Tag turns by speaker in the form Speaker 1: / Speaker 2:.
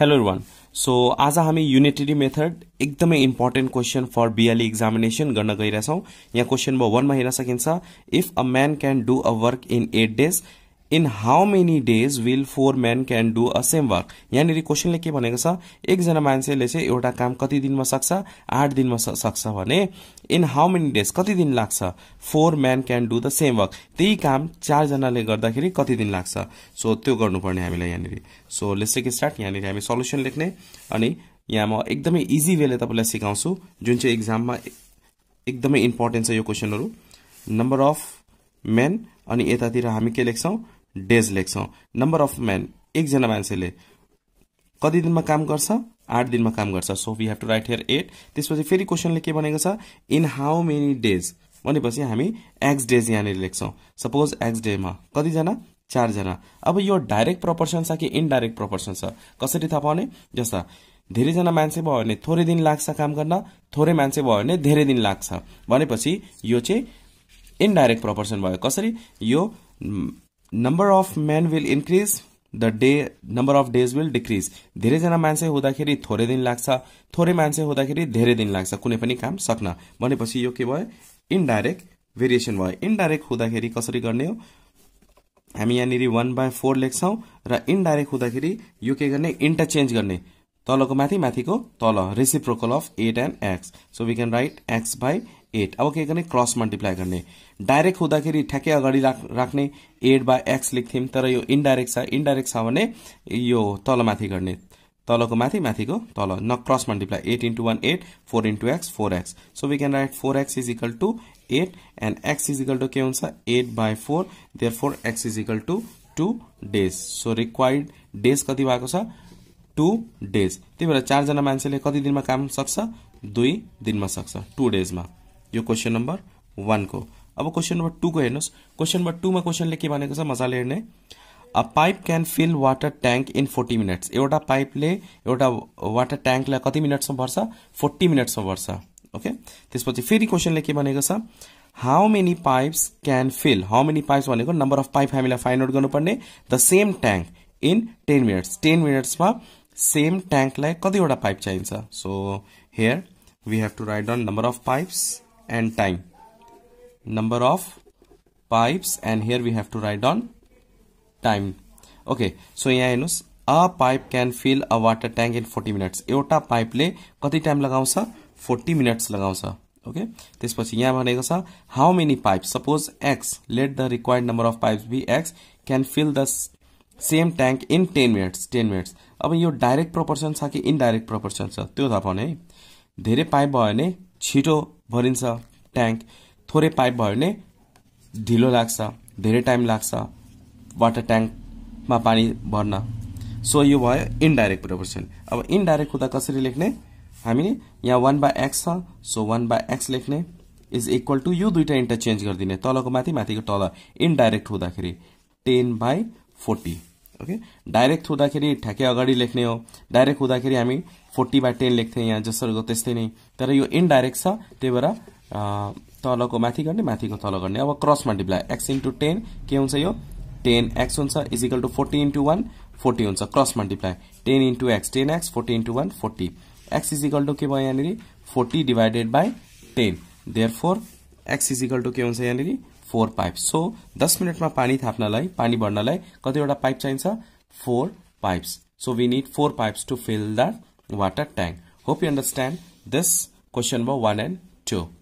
Speaker 1: hello one so आज हामी unitary method एकदमै important question for BLE examination गर्न गइरहेछौँ यहाँ क्वेसन नम्बर वानमा हेर्न सकिन्छ if a man can do a work in eight days in how many days will four man can do a same work यहाँनिर क्वेसनले के भनेको छ एकजना मान्छेले चाहिँ एउटा काम कति दिनमा सक्छ आठ दिनमा सक्छ भने इन हाउ मेनी डेज कति दिन लाग्छ four man can do the same work त्यही काम चारजनाले गर्दाखेरि कति दिन लाग्छ सो त्यो गर्नुपर्ने हामीलाई यहाँनिर सो लेट्स स्टार्ट यहाँनिर हामी सल्युसन लेख्ने अनि यहाँ म एकदमै इजी वेले तपाईँलाई सिकाउँछु जुन चाहिँ इक्जाममा एकदमै इम्पोर्टेन्ट छ यो क्वेसनहरू नम्बर अफ मेन अनि यतातिर हामी के लेख्छौँ डेज लेख्छौँ नम्बर अफ म्यान एकजना मान्छेले कति दिनमा काम गर्छ आठ दिनमा काम गर्छ so we have to write here eight त्यसपछि फेरि क्वेसनले के भनेको छ इन हाउ मेनी डेज भनेपछि हामी एक्स डेज यहाँनिर लेख्छौँ सपोज एक्स डेमा कतिजना चारजना अब यो डाइरेक्ट प्रपर्सन छ कि इनडाइरेक्ट प्रपोर्सन छ कसरी थाहा पाउने जस्ता धेरैजना मान्छे भयो भने थोरै दिन लाग्छ काम गर्न थोरै मान्छे भयो भने धेरै दिन लाग्छ भनेपछि यो चाहिँ इनडाइरेक्ट प्रपर्सन भयो कसरी यो number of man will increase the day number of days will decrease धेरैजना मान्छे हुँदाखेरि थोरै दिन लाग्छ थोरै मान्छे हुँदाखेरि धेरै दिन लाग्छ कुनै पनि काम सक्न भनेपछि यो के भयो इन्डाइरेक्ट भेरिएसन भयो इन्डाइरेक्ट हुँदाखेरि कसरी गर्ने हो हामी यहाँनिर वान बाई फोर लेख्छौँ र इन्डाइरेक्ट हुँदाखेरि यो के गर्ने इन्टरचेन्ज गर्ने तलको माथि माथिको तल reciprocal of eight and X so we can write X by eight अब के गर्ने क्रस मल्टिप्लाई गर्ने डाइरेक्ट हुँदाखेरि ठ्याक्कै अगाडि राख्ने एट बाई एक्स लेख्थ्यौँ तर यो इन्डाइरेक्ट छ इन्डाइरेक्ट छ भने यो तलमाथि गर्ने तलको माथि माथिको तल न cross multiply eight into one eight four into X four X so we can write four X is equal to eight and X is equal to के हुन्छ eight by four there four X is equal to two days so required days कति भएको छ to days त्यही भएर चारजना मान्छेले कति दिनमा काम सक्छ दुई दिनमा सक्छ टु डेजमा यो क्वेसन नम्बर वानको अब क्वेसन नम्बर टूको हेर्नुहोस् क्वेसन नम्बर टूमा क्वेसनले के भनेको छ मजाले हेर्ने a pipe can fill water tank in forty minutes एउटा पाइपले एउटा वाटर ट्याङ्कलाई कति मिनट्समा भर्छ फोर्टी मिनट्समा भर्छ ओके त्यसपछि फेरि क्वेसनले के भनेको छ how many pipes can fill how many pipes भनेको नम्बर अफ पाइप हामीलाई फाइन्ड आउट गर्नुपर्ने the same tank in ten minutes ten मिनट्समा सेम ट्याङ्कलाई कतिवटा पाइप चाहिन्छ so here we have to write down number of pipes and time number of pipes and here we have to write down time okay so यहाँ हेर्नुहोस् a pipe can fill a water tank in forty minutes एउटा पाइपले कति time लगाउँछ forty minutes लगाउँछ okay त्यसपछि यहाँ भनेको छ how many pipe suppose X let the required number of pipes be X can fill the same tank in ten minutes ten minutes अब यो डाइरेक्ट प्रपोर्सन छ कि इनडाइरेक्ट प्रपोर्सन छ त्यो थाहा पाउने है धेरै पाइप भयो भने छिटो भरिन्छ ट्याङ्क थोरै पाइप भयो भने ढिलो लाग्छ धेरै टाइम लाग्छ वाटर ट्याङ्कमा पानी भर्न सो यो भयो इन्डाइरेक्ट प्रोपोर्सन अब इन्डाइरेक्ट हुँदा कसरी लेख्ने हामी यहाँ वान बाई एक्स छ सो वान बाई एक्स लेख्ने इज इक्वल टु यो दुइटा इन्टरचेन्ज गरिदिने तलको माथि माथिको तल इन्डाइरेक्ट हुँदाखेरि ten by forty okay direct हुँदाखेरि ठ्याके अगाडि लेख्ने हो डाइरेक्ट हुँदाखेरि हामी फोर्टी बाई टेन लेख्थ्यौँ यहाँ जसरीको त्यस्तै नै तर यो इनडाइरेक्ट छ त्यही भएर तलको माथि गर्ने माथिको तल गर्ने अब cross multiply X into ten के हुन्छ यो टेन एक्स हुन्छ is equal to forty into one forty हुन्छ cross multiply ten into X ten X forty into one forty X is equal to के भयो यहाँनिर forty divided by ten there four X is equal to के हुन्छ यहाँनिर four pipe so दस minute में पानी थाप्ना पानी भरना कतिवटा पाइप चाहिए four pipes so we need four pipes to fill that water tank hope you understand this question भयो वन एंड टू